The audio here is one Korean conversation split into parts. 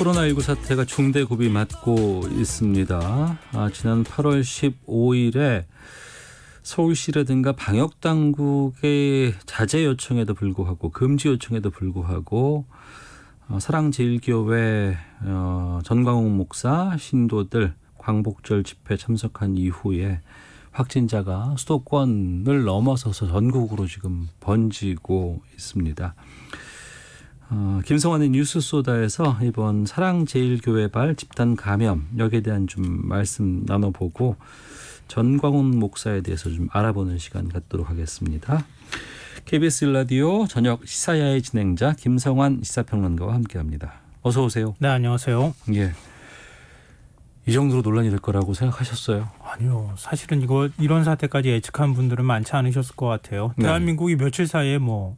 코로나19 사태가 중대 굽비 맞고 있습니다. 아, 지난 8월 15일에 서울시라든가 방역당국의 자제 요청에도 불구하고 금지 요청에도 불구하고 어, 사랑제일교회 어, 전광욱 목사 신도들 광복절 집회 참석한 이후에 확진자가 수도권을 넘어서서 전국으로 지금 번지고 있습니다. 어, 김성환의 뉴스 소다에서 이번 사랑제일교회발 집단 감염 여기에 대한 좀 말씀 나눠보고 전광훈 목사에 대해서 좀 알아보는 시간 갖도록 하겠습니다. KBS 라디오 저녁 시사야의 진행자 김성환 시사평론가와 함께합니다. 어서 오세요. 네, 안녕하세요. 예. 이 정도로 논란이 될 거라고 생각하셨어요? 아니요. 사실은 이거 이런 사태까지 예측한 분들은 많지 않으셨을 것 같아요. 네. 대한민국이 네. 며칠 사이에 뭐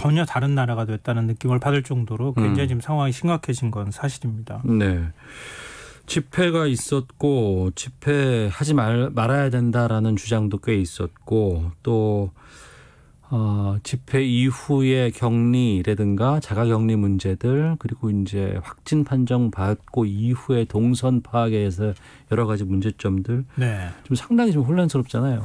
전혀 다른 나라가 됐다는 느낌을 받을 정도로 굉장히 음. 지금 상황이 심각해진 건 사실입니다. 네. 집회가 있었고 집회 하지 말 말아야 된다라는 주장도 꽤 있었고 또 어, 집회 이후의 격리라든가 자가격리 문제들 그리고 이제 확진 판정 받고 이후의 동선 파악에서 여러 가지 문제점들 네. 좀 상당히 좀 혼란스럽잖아요.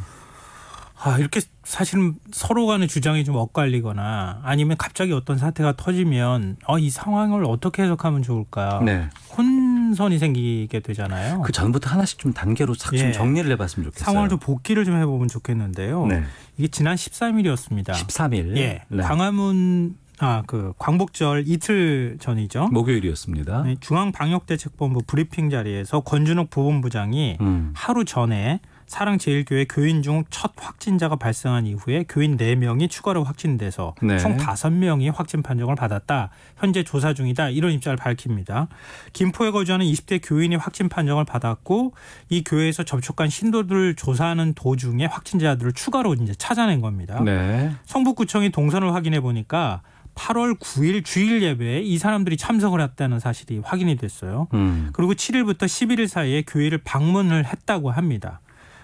아, 이렇게 사실은 서로 간의 주장이 좀 엇갈리거나 아니면 갑자기 어떤 사태가 터지면 어, 이 상황을 어떻게 해석하면 좋을까? 네. 혼선이 생기게 되잖아요. 그 전부터 하나씩 좀 단계로 싹좀 예. 정리를 해봤으면 좋겠어요. 상황을 좀 복기를 좀 해보면 좋겠는데요. 네. 이게 지난 13일이었습니다. 13일. 예. 네. 광화문 아, 그 광복절 이틀 전이죠. 목요일이었습니다. 네, 중앙방역대책본부 브리핑 자리에서 권준욱 보건부장이 음. 하루 전에 사랑제일교회 교인 중 첫 확진자가 발생한 이후에 교인 4명이 추가로 확진돼서 네. 총 5명이 확진 판정을 받았다. 현재 조사 중이다. 이런 입장을 밝힙니다. 김포에 거주하는 20대 교인이 확진 판정을 받았고 이 교회에서 접촉한 신도들을 조사하는 도중에 확진자들을 추가로 이제 찾아낸 겁니다. 네. 성북구청이 동선을 확인해 보니까 8월 9일 주일 예배에 이 사람들이 참석을 했다는 사실이 확인이 됐어요. 음. 그리고 7일부터 11일 사이에 교회를 방문을 했다고 합니다.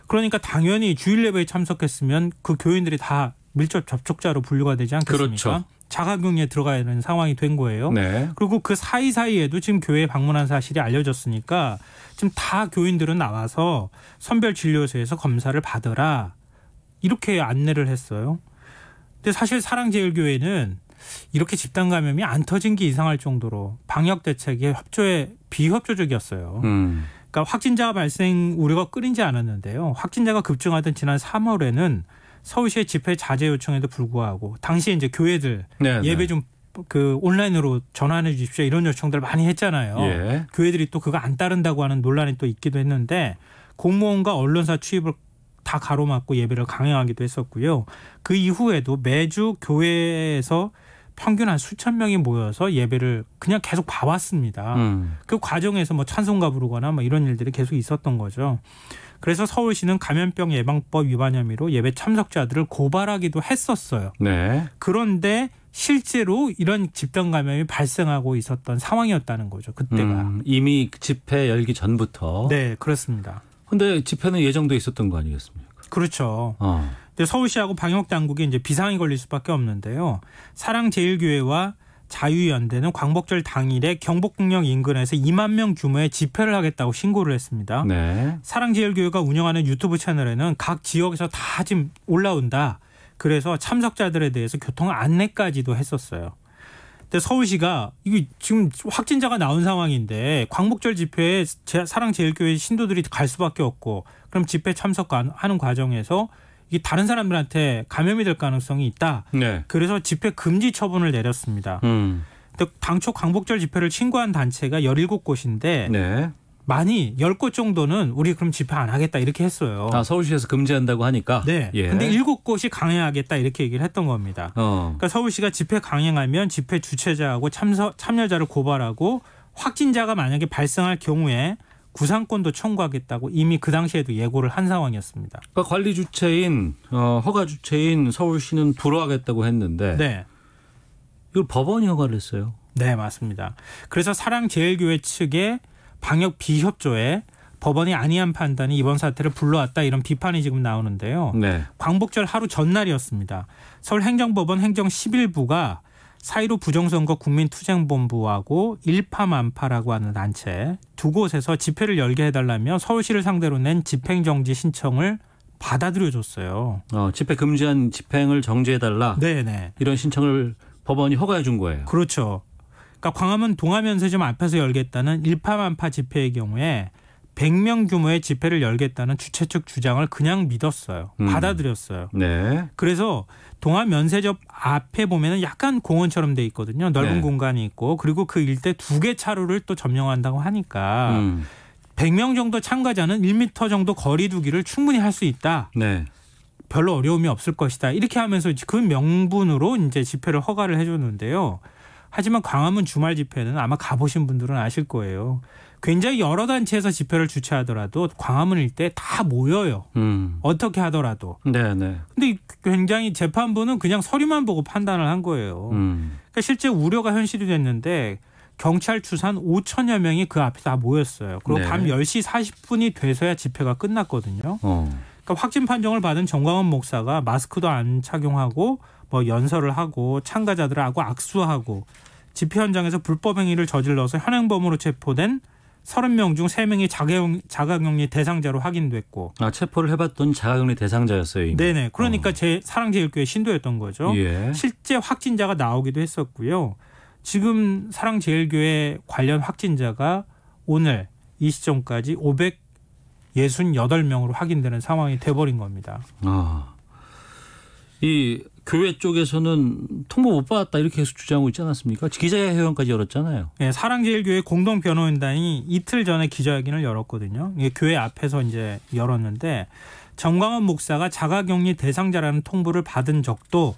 그러니까 당연히 주일 예배에 참석했으면 그 교인들이 다 밀접 접촉자로 분류가 되지 않겠습니까? 그렇죠. 자가격리에 들어가야 되는 상황이 된 거예요. 네. 그리고 그 사이 사이에도 지금 교회 에 방문한 사실이 알려졌으니까 지금 다 교인들은 나와서 선별 진료소에서 검사를 받으라 이렇게 안내를 했어요. 근데 사실 사랑제일교회는 이렇게 집단 감염이 안 터진 게 이상할 정도로 방역 대책에 협조에 비협조적이었어요. 음. 그러니까 확진자 발생 우려가 끊이지 않았는데요. 확진자가 급증하던 지난 3월에는 서울시의 집회 자제 요청에도 불구하고 당시에 이제 교회들 네네. 네. 예배 좀 그 온라인으로 전환해 주십시오 이런 요청들 을 많이 했잖아요. 예. 교회들이 또 그거 안 따른다고 하는 논란이 또 있기도 했는데 공무원과 언론사 취입을 다 가로막고 예배를 강행하기도 했었고요. 그 이후에도 매주 교회에서 평균 한 수천 명이 모여서 예배를 그냥 계속 봐왔습니다. 음. 그 과정에서 뭐 찬송가 부르거나 뭐 이런 일들이 계속 있었던 거죠. 그래서 서울시는 감염병 예방법 위반 혐의로 예배 참석자들을 고발하기도 했었어요. 네. 그런데 실제로 이런 집단 감염이 발생하고 있었던 상황이었다는 거죠. 그때가 음, 이미 집회 열기 전부터. 네, 그렇습니다. 근데 집회는 예정돼 있었던 거 아니겠습니까? 그렇죠. 어. 서울시하고 방역 당국이 이제 비상이 걸릴 수밖에 없는데요. 사랑제일교회와 자유연대는 광복절 당일에 경복궁역 인근에서 2만 명 규모의 집회를 하겠다고 신고를 했습니다. 네. 사랑제일교회가 운영하는 유튜브 채널에는 각 지역에서 다 지금 올라온다. 그래서 참석자들에 대해서 교통 안내까지도 했었어요. 근데 서울시가 이게 지금 확진자가 나온 상황인데 광복절 집회에 사랑제일교회 신도들이 갈 수밖에 없고 그럼 집회 참석하는 과정에서 이게 다른 사람들한테 감염이 될 가능성이 있다. 네. 그래서 집회 금지 처분을 내렸습니다. 음. 당초 광복절 집회를 신고한 단체가 17곳인데 네. 많이 10곳 정도는 우리 그럼 집회 안 하겠다 이렇게 했어요. 아, 서울시에서 금지한다고 하니까? 네. 예. 근데 7곳이 강행하겠다 이렇게 얘기를 했던 겁니다. 어. 그러니까 서울시가 집회 강행하면 집회 주최자하고 참서, 참여자를 고발하고 확진자가 만약에 발생할 경우에 구상권도 청구하겠다고 이미 그 당시에도 예고를 한 상황이었습니다. 그러니까 관리 주체인 어, 허가 주체인 서울시는 불허하겠다고 했는데 네. 이걸 법원이 허가를 했어요. 네, 맞습니다. 그래서 사랑제일교회 측의 방역 비협조에 법원이 아니한 판단이 이번 사태를 불러왔다 이런 비판이 지금 나오는데요. 네. 광복절 하루 전날이었습니다. 서울행정법원 행정 11부가 사이로 부정선거 국민투쟁본부하고 일파만파라고 하는 단체 두 곳에서 집회를 열게 해달라며 서울시를 상대로 낸 집행정지 신청을 받아들여줬어요. 어, 집회 금지한 집행을 정지해달라. 네네. 이런 신청을 법원이 허가해 준 거예요. 그렇죠. 그러니까 광화문 동화면세점 앞에서 열겠다는 일파만파 집회의 경우에 100명 규모의 집회를 열겠다는 주최 측 주장을 그냥 믿었어요. 음. 받아들였어요. 네. 그래서 동아 면세점 앞에 보면은 약간 공원처럼 돼 있거든요. 넓은 네. 공간이 있고 그리고 그 일대 두 개 차로를 또 점령한다고 하니까 음. 100명 정도 참가자는 1미터 정도 거리두기를 충분히 할 수 있다. 네. 별로 어려움이 없을 것이다. 이렇게 하면서 그 명분으로 이제 집회를 허가를 해줬는데요. 하지만 광화문 주말 집회는 아마 가보신 분들은 아실 거예요. 굉장히 여러 단체에서 집회를 주최하더라도 광화문 일대 다 모여요. 음. 어떻게 하더라도. 네네. 네. 근데 굉장히 재판부는 그냥 서류만 보고 판단을 한 거예요. 음. 그러니까 실제 우려가 현실이 됐는데 경찰 추산 5천여 명이 그 앞에 다 모였어요. 그리고 네. 밤 10시 40분이 돼서야 집회가 끝났거든요. 어. 그러니까 확진 판정을 받은 정광훈 목사가 마스크도 안 착용하고 뭐 연설을 하고 참가자들하고 악수하고 집회 현장에서 불법 행위를 저질러서 현행범으로 체포된 3 0명중3명이 자가용, 자가격리 대상자로 확인됐고. 아, 체포를 해봤던 자가격리 대상자였어요. 이미. 네네. 그러니까 어. 제 사랑제일교회 신도였던 거죠. 예. 실제 확진자가 나오기도 했었고요. 지금 사랑제일교회 관련 확진자가 오늘 이 시점까지 568명으로 확인되는 상황이 돼버린 겁니다. 아. 이 교회 쪽에서는 통보 못 받았다 이렇게 계속 주장하고 있지 않았습니까? 기자회견까지 열었잖아요. 네, 사랑제일교회 공동 변호인단이 이틀 전에 기자회견을 열었거든요. 이게 교회 앞에서 이제 열었는데 정광훈 목사가 자가격리 대상자라는 통보를 받은 적도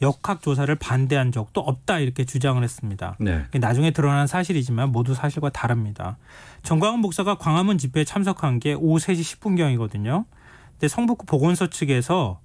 역학 조사를 반대한 적도 없다 이렇게 주장을 했습니다. 네. 나중에 드러난 사실이지만 모두 사실과 다릅니다. 정광훈 목사가 광화문 집회에 참석한 게 오후 3시 10분경이거든요. 근데 성북구 보건소 측에서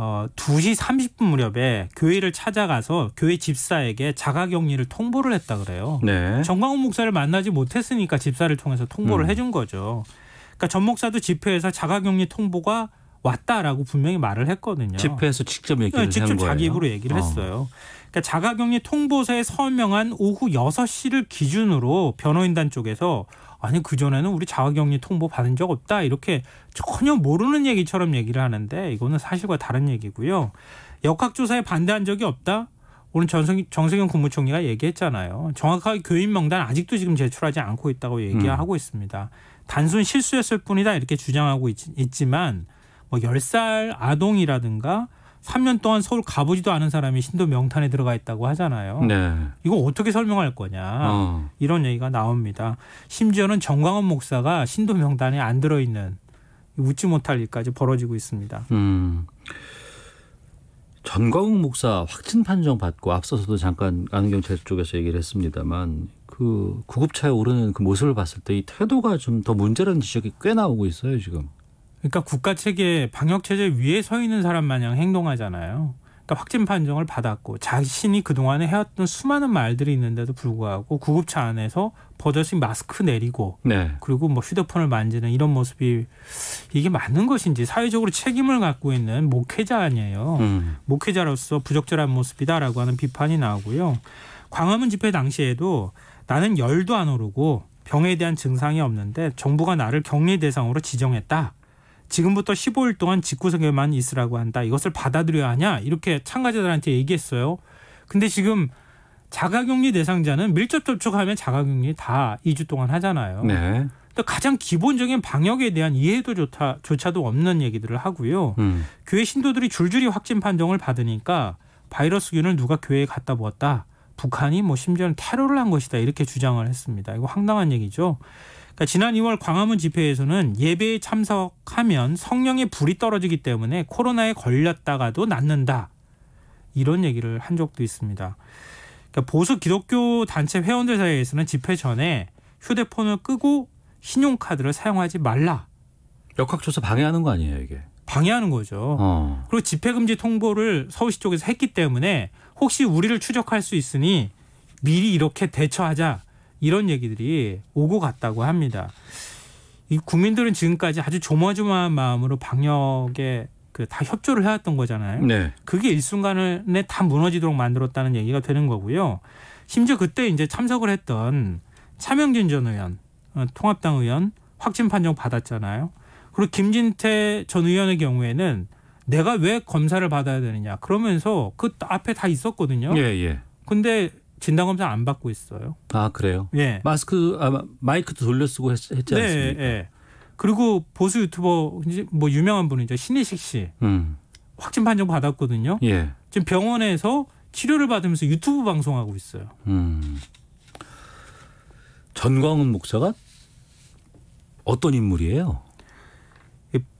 어, 2시 30분 무렵에 교회를 찾아가서 교회 집사에게 자가격리를 통보를 했다 그래요. 네. 정광훈 목사를 만나지 못했으니까 집사를 통해서 통보를 음. 해준 거죠. 그러니까 전 목사도 집회에서 자가격리 통보가 왔다라고 분명히 말을 했거든요. 집회에서 직접 얘기를 네, 직접 자기 입으로 얘기를 어. 했어요. 그러니까 자가격리 통보서에 서명한 오후 6시를 기준으로 변호인단 쪽에서 아니 그전에는 우리 자가격리 통보 받은 적 없다 이렇게 전혀 모르는 얘기처럼 얘기를 하는데 이거는 사실과 다른 얘기고요. 역학조사에 반대한 적이 없다. 오늘 전성, 정세균 국무총리가 얘기했잖아요. 정확하게 교인 명단 아직도 지금 제출하지 않고 있다고 얘기하고 음. 있습니다. 단순 실수였을 뿐이다 이렇게 주장하고 있, 지만뭐 10살 아동이라든가 3년 동안 서울 가보지도 않은 사람이 신도 명탄에 들어가 있다고 하잖아요. 네. 이거 어떻게 설명할 거냐 어. 이런 얘기가 나옵니다. 심지어는 정광훈 목사가 신도 명단에 안 들어있는 웃지 못할 일까지 벌어지고 있습니다. 음. 전광욱 목사 확진 판정 받고 앞서서도 잠깐 안경찰 쪽에서 얘기를 했습니다만 그 구급차에 오르는 그 모습을 봤을 때 이 태도가 좀 더 문제라는 지적이 꽤 나오고 있어요 지금. 그러니까 국가 체계 방역 체제 위에 서 있는 사람 마냥 행동하잖아요. 그러니까 확진 판정을 받았고 자신이 그동안에 해왔던 수많은 말들이 있는데도 불구하고 구급차 안에서 버젓이 마스크 내리고 네. 그리고 뭐 휴대폰을 만지는 이런 모습이 이게 맞는 것인지 사회적으로 책임을 갖고 있는 목회자 아니에요. 음. 목회자로서 부적절한 모습이다라고 하는 비판이 나오고요. 광화문 집회 당시에도 나는 열도 안 오르고 병에 대한 증상이 없는데 정부가 나를 격리 대상으로 지정했다. 지금부터 15일 동안 직구석에만 있으라고 한다. 이것을 받아들여야 하냐? 이렇게 참가자들한테 얘기했어요. 근데 지금 자가격리 대상자는 밀접 접촉하면 자가격리 다 2주 동안 하잖아요. 네. 가장 기본적인 방역에 대한 이해도 좋다, 조차도 없는 얘기들을 하고요. 음. 교회 신도들이 줄줄이 확진 판정을 받으니까 바이러스균을 누가 교회에 갖다 보았다. 북한이 뭐 심지어는 테러를 한 것이다. 이렇게 주장을 했습니다. 이거 황당한 얘기죠. 그러니까 지난 2월 광화문 집회에서는 예배에 참석하면 성령의 불이 떨어지기 때문에 코로나에 걸렸다가도 낫는다. 이런 얘기를 한 적도 있습니다. 그러니까 보수 기독교 단체 회원들 사이에서는 집회 전에 휴대폰을 끄고 신용카드를 사용하지 말라. 역학조사 방해하는 거 아니에요 이게? 방해하는 거죠. 어. 그리고 집회 금지 통보를 서울시 쪽에서 했기 때문에 혹시 우리를 추적할 수 있으니 미리 이렇게 대처하자 이런 얘기들이 오고 갔다고 합니다. 이 국민들은 지금까지 아주 조마조마한 마음으로 방역에 그다 협조를 해왔던 거잖아요. 네. 그게 일순간에 다 무너지도록 만들었다는 얘기가 되는 거고요. 심지어 그때 이제 참석을 했던 차명진 전 의원, 어, 통합당 의원 확진 판정 받았잖아요. 그리고 김진태 전 의원의 경우에는 내가 왜 검사를 받아야 되느냐 그러면서 그 앞에 다 있었거든요. 예, 예. 근데 진단 검사 안 받고 있어요. 아 그래요? 예. 마스크 아, 마이크도 돌려 쓰고 했, 지 네, 않습니까? 예. 그리고 보수 유튜버 뭐 유명한 분이죠 신혜식 씨 음. 확진 판정 받았거든요. 예. 지금 병원에서 치료를 받으면서 유튜브 방송하고 있어요. 음. 전광훈 목사가 어떤 인물이에요?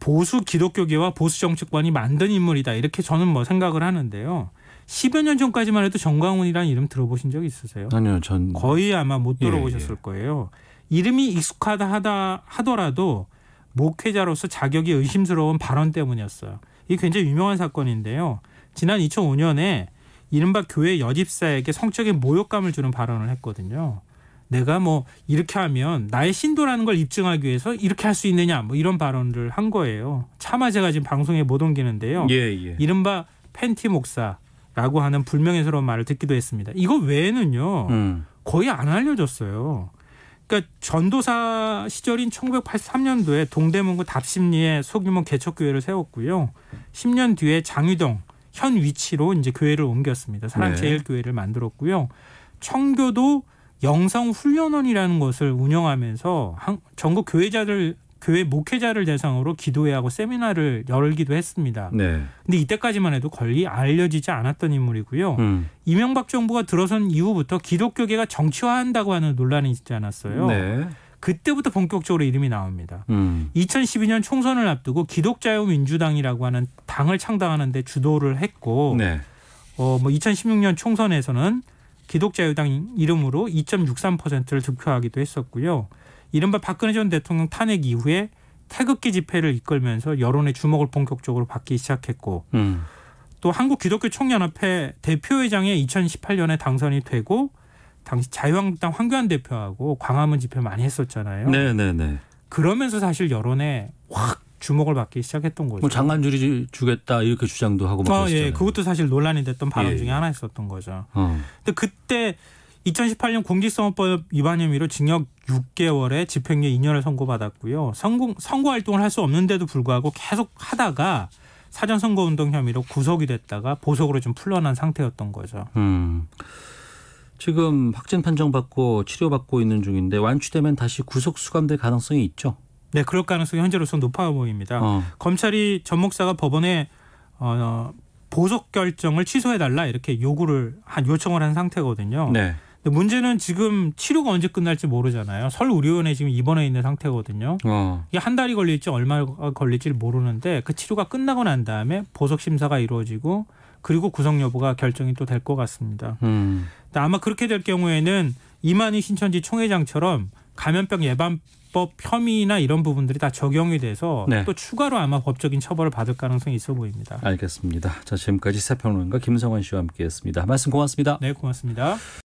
보수 기독교계와 보수 정치권이 만든 인물이다 이렇게 저는 뭐 생각을 하는데요. 1 0여년 전까지만 해도 정광훈이라는 이름 들어보신 적 있으세요? 아니요, 전 거의 아마 못 예, 들어보셨을 예, 거예요. 이름이 익숙하다 하다 하더라도 목회자로서 자격이 의심스러운 발언 때문이었어요. 이게 굉장히 유명한 사건인데요. 지난 2005년에 이른바 교회 여집사에게 성적인 모욕감을 주는 발언을 했거든요. 내가 뭐 이렇게 하면 나의 신도라는 걸 입증하기 위해서 이렇게 할 수 있느냐 뭐 이런 발언을 한 거예요. 차마 제가 지금 방송에 못 옮기는데요. 예, 예. 이른바 팬티 목사 라고 하는 불명예스러운 말을 듣기도 했습니다. 이거 외에는요. 음. 거의 안 알려졌어요. 그러니까 전도사 시절인 1983년도에 동대문구 답심리에 소규모 개척교회를 세웠고요. 10년 뒤에 장유동 현 위치로 이제 교회를 옮겼습니다. 사랑제일교회를 네. 만들었고요. 청교도 영성훈련원이라는 것을 운영하면서 전국 교회자들 교회 목회자를 대상으로 기도회하고 세미나를 열기도 했습니다. 네. 근데 이때까지만 해도 거의 알려지지 않았던 인물이고요. 음. 이명박 정부가 들어선 이후부터 기독교계가 정치화한다고 하는 논란이 있지 않았어요. 네. 그때부터 본격적으로 이름이 나옵니다. 음. 2012년 총선을 앞두고 기독자유민주당이라고 하는 당을 창당하는데 주도를 했고, 네. 어뭐 2016년 총선에서는 기독자유당 이름으로 2.63%를 득표하기도 했었고요. 이른바 박근혜 전 대통령 탄핵 이후에 태극기 집회를 이끌면서 여론의 주목을 본격적으로 받기 시작했고 음. 또 한국 기독교 총연합회 대표회장에 2018년에 당선이 되고 당시 자유한국당 황교안 대표하고 광화문 집회 많이 했었잖아요. 네네네. 네, 네. 그러면서 사실 여론에 확 주목을 받기 시작했던 거죠. 뭐 장관줄이 주겠다 이렇게 주장도 하고 막 어, 예, 그것도 사실 논란이 됐던 발언 예. 중에 하나였었던 거죠. 어. 근데 그때 2018년 공직선거법 위반 혐의로 징역 6개월에 집행유예 2년을 선고받았고요. 선거, 선거 활동을 할 수 없는데도 불구하고 계속 하다가 사전 선거 운동 혐의로 구속이 됐다가 보석으로 좀 풀려난 상태였던 거죠. 음. 지금 확진 판정받고 치료받고 있는 중인데 완치되면 다시 구속 수감될 가능성이 있죠. 네, 그럴 가능성이 현재로서 높아 보입니다. 어. 검찰이 전 목사가 법원에 어, 보석 결정을 취소해달라 이렇게 요구를 한 요청을 한 상태거든요. 네. 문제는 지금 치료가 언제 끝날지 모르잖아요. 설 의료원에 지금 입원해 있는 상태거든요. 어. 이게 한 달이 걸릴지 얼마 걸릴지 모르는데 그 치료가 끝나고 난 다음에 보석 심사가 이루어지고 그리고 구성 여부가 결정이 또 될 것 같습니다. 음. 아마 그렇게 될 경우에는 이만희 신천지 총회장처럼 감염병 예방법 혐의나 이런 부분들이 다 적용이 돼서 네. 또 추가로 아마 법적인 처벌을 받을 가능성이 있어 보입니다. 알겠습니다. 자 지금까지 세평론가 김성환 씨와 함께했습니다. 말씀 고맙습니다. 네, 고맙습니다.